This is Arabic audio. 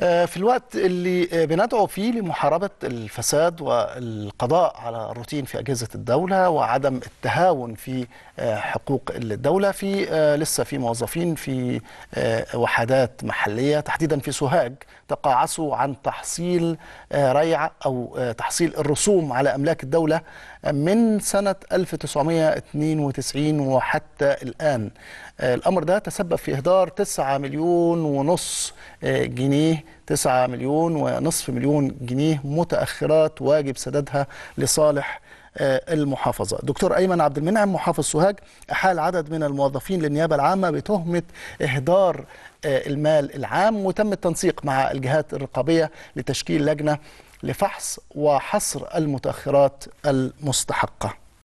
آه، في الوقت اللي آه، بندعو فيه لمحاربة الفساد والقضاء على الروتين في أجهزة الدولة وعدم التهاون في آه، حقوق الدولة في لسه في موظفين في وحدات محلية تحديدا في سوهاج تقاعسوا عن تحصيل ريع أو تحصيل الرسوم على أملاك الدولة من سنة 1992 وحتى الآن الأمر ده تسبب في إهدار 9 مليون ونص جنيه عليه 9 مليون ونصف مليون جنيه متأخرات واجب سدادها لصالح آه، المحافظة دكتور أيمن عبد المنعم محافظ سوهاج أحال عدد من الموظفين للنيابة العامة بتهمة إهدار آه، المال العام وتم التنسيق مع الجهات الرقابية لتشكيل لجنة لفحص وحصر المتأخرات المستحقة